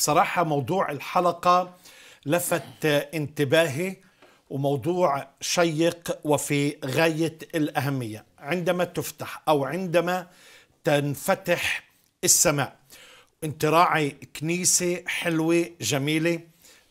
بصراحة موضوع الحلقة لفت انتباهي وموضوع شيق وفي غاية الأهمية عندما تفتح أو عندما تنفتح السماء انت راعي كنيسة حلوة جميلة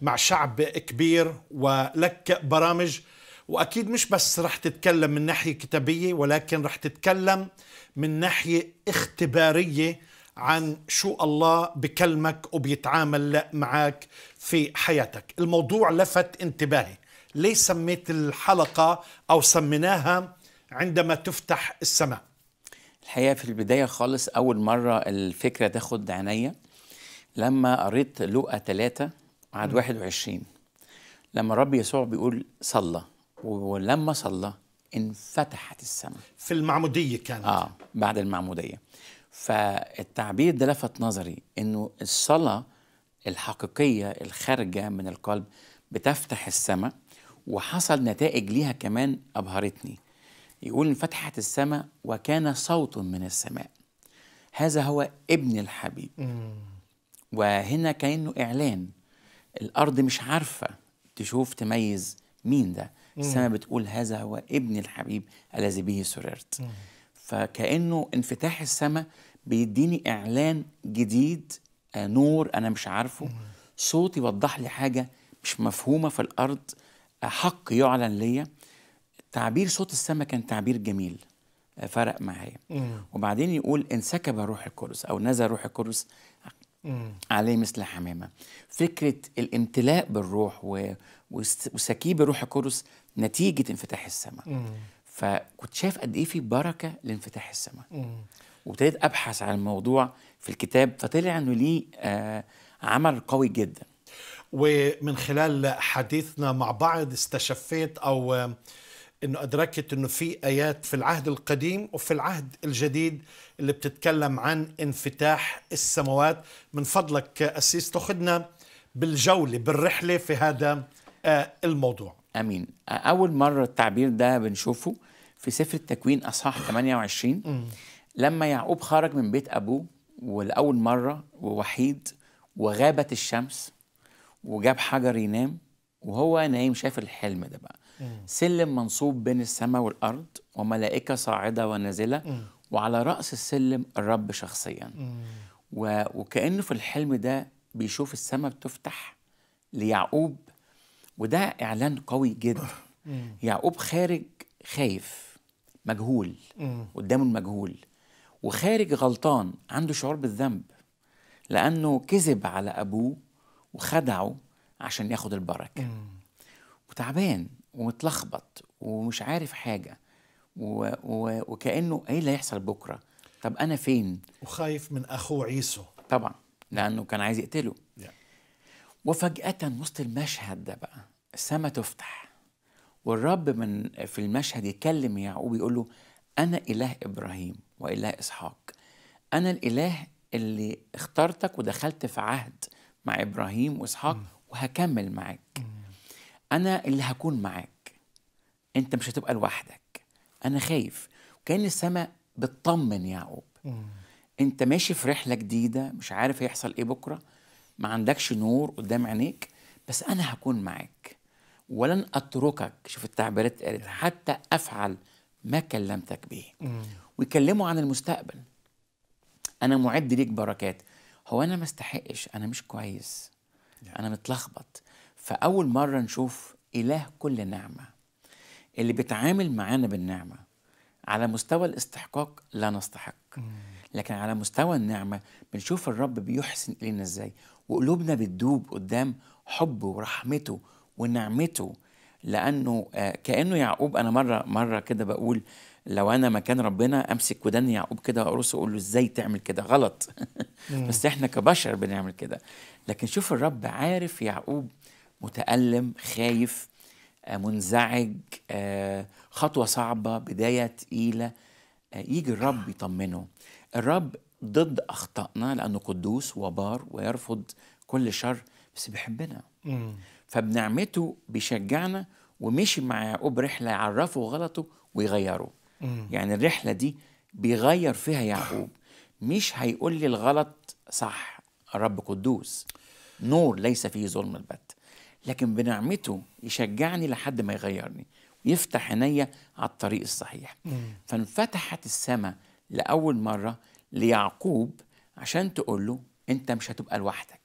مع شعب كبير ولك برامج واكيد مش بس رح تتكلم من ناحيه كتابيه ولكن رح تتكلم من ناحيه اختباريه عن شو الله بكلمك وبيتعامل معك في حياتك الموضوع لفت انتباهي ليه سميت الحلقة أو سميناها عندما تفتح السماء الحقيقة في البداية خالص أول مرة الفكرة تاخد عينيا لما قريت لوقا 3 عدد 21 لما الرب يسوع بيقول صلى ولما صلى انفتحت السماء في المعمودية كانت آه بعد المعمودية فالتعبير ده لفت نظري انه الصلاه الحقيقيه الخارجه من القلب بتفتح السماء وحصل نتائج ليها كمان ابهرتني يقول انفتحت السماء وكان صوت من السماء هذا هو ابن الحبيب وهنا كانه اعلان الارض مش عارفه تشوف تميز مين ده السماء بتقول هذا هو ابن الحبيب الذي به سررت فكانه انفتاح السماء بيديني اعلان جديد آه، نور انا مش عارفه صوت يوضح لي حاجه مش مفهومه في الارض آه، حق يعلن ليا تعبير صوت السماء كان تعبير جميل آه، فرق معايا وبعدين يقول انسكب روح القدس او نزل روح القدس عليه مثل حمامه فكره الامتلاء بالروح وسكيب روح القدس نتيجه انفتاح السماء فكنت شايف قد ايه في بركه لانفتاح السماء وابتديت ابحث عن الموضوع في الكتاب فطلع انه ليه آه، عمل قوي جدا ومن خلال حديثنا مع بعض استشفيت او آه، انه ادركت انه في ايات في العهد القديم وفي العهد الجديد اللي بتتكلم عن انفتاح السماوات من فضلك آه، اسيس تاخذنا بالجوله بالرحله في هذا الموضوع امين اول مره التعبير ده بنشوفه في سفر التكوين اصحاح 28 لما يعقوب خرج من بيت أبوه ولأول مرة ووحيد وغابت الشمس وجاب حجر ينام وهو نايم شاف الحلم ده بقى سلم منصوب بين السماء والأرض وملائكة صاعدة ونازلة وعلى رأس السلم الرب شخصيا و... وكأنه في الحلم ده بيشوف السماء بتفتح ليعقوب وده إعلان قوي جدا يعقوب خارج خايف مجهول قدامه المجهول وخارج غلطان عنده شعور بالذنب لأنه كذب على أبوه وخدعه عشان ياخد البركة وتعبان ومتلخبط ومش عارف حاجة و... و... وكأنه إيه اللي هيحصل بكرة طب أنا فين وخايف من أخوه عيسو طبعا لأنه كان عايز يقتله yeah. وفجأة وسط المشهد ده بقى السماء تفتح والرب من في المشهد يكلم يعقوب يقول له أنا إله إبراهيم وإلا إسحاق أنا الإله اللي اخترتك ودخلت في عهد مع إبراهيم وإسحاق وهكمل معاك أنا اللي هكون معاك أنت مش هتبقى لوحدك أنا خايف وكأن السماء بتطمن يعقوب أنت ماشي في رحلة جديدة مش عارف هيحصل إيه بكرة ما عندكش نور قدام عينيك بس أنا هكون معاك ولن أتركك شوف التعبيرات قالت حتى أفعل ما كلمتك به ويكلموا عن المستقبل انا معد ليك بركات هو انا ما استحقش انا مش كويس انا متلخبط فاول مره نشوف اله كل نعمه اللي بيتعامل معانا بالنعمه على مستوى الاستحقاق لا نستحق لكن على مستوى النعمه بنشوف الرب بيحسن الينا ازاي وقلوبنا بتدوب قدام حبه ورحمته ونعمته لانه آه، كانه يعقوب انا مره مره كده بقول لو انا مكان ربنا امسك ودان يعقوب كده واقرصه اقول له ازاي تعمل كده غلط بس احنا كبشر بنعمل كده لكن شوف الرب عارف يعقوب متألم خايف آه، منزعج آه، خطوة صعبة بداية تقيلة آه، يجي الرب يطمنه الرب ضد أخطائنا لأنه قدوس وبار ويرفض كل شر بس بيحبنا فبنعمته بيشجعنا ومشي مع يعقوب رحلة يعرفه غلطه ويغيره يعني الرحلة دي بيغير فيها يعقوب مش هيقول لي الغلط صح رب قدوس نور ليس فيه ظلم البت لكن بنعمته يشجعني لحد ما يغيرني ويفتح عينيا على الطريق الصحيح فانفتحت السماء لأول مرة ليعقوب عشان تقول له أنت مش هتبقى لوحدك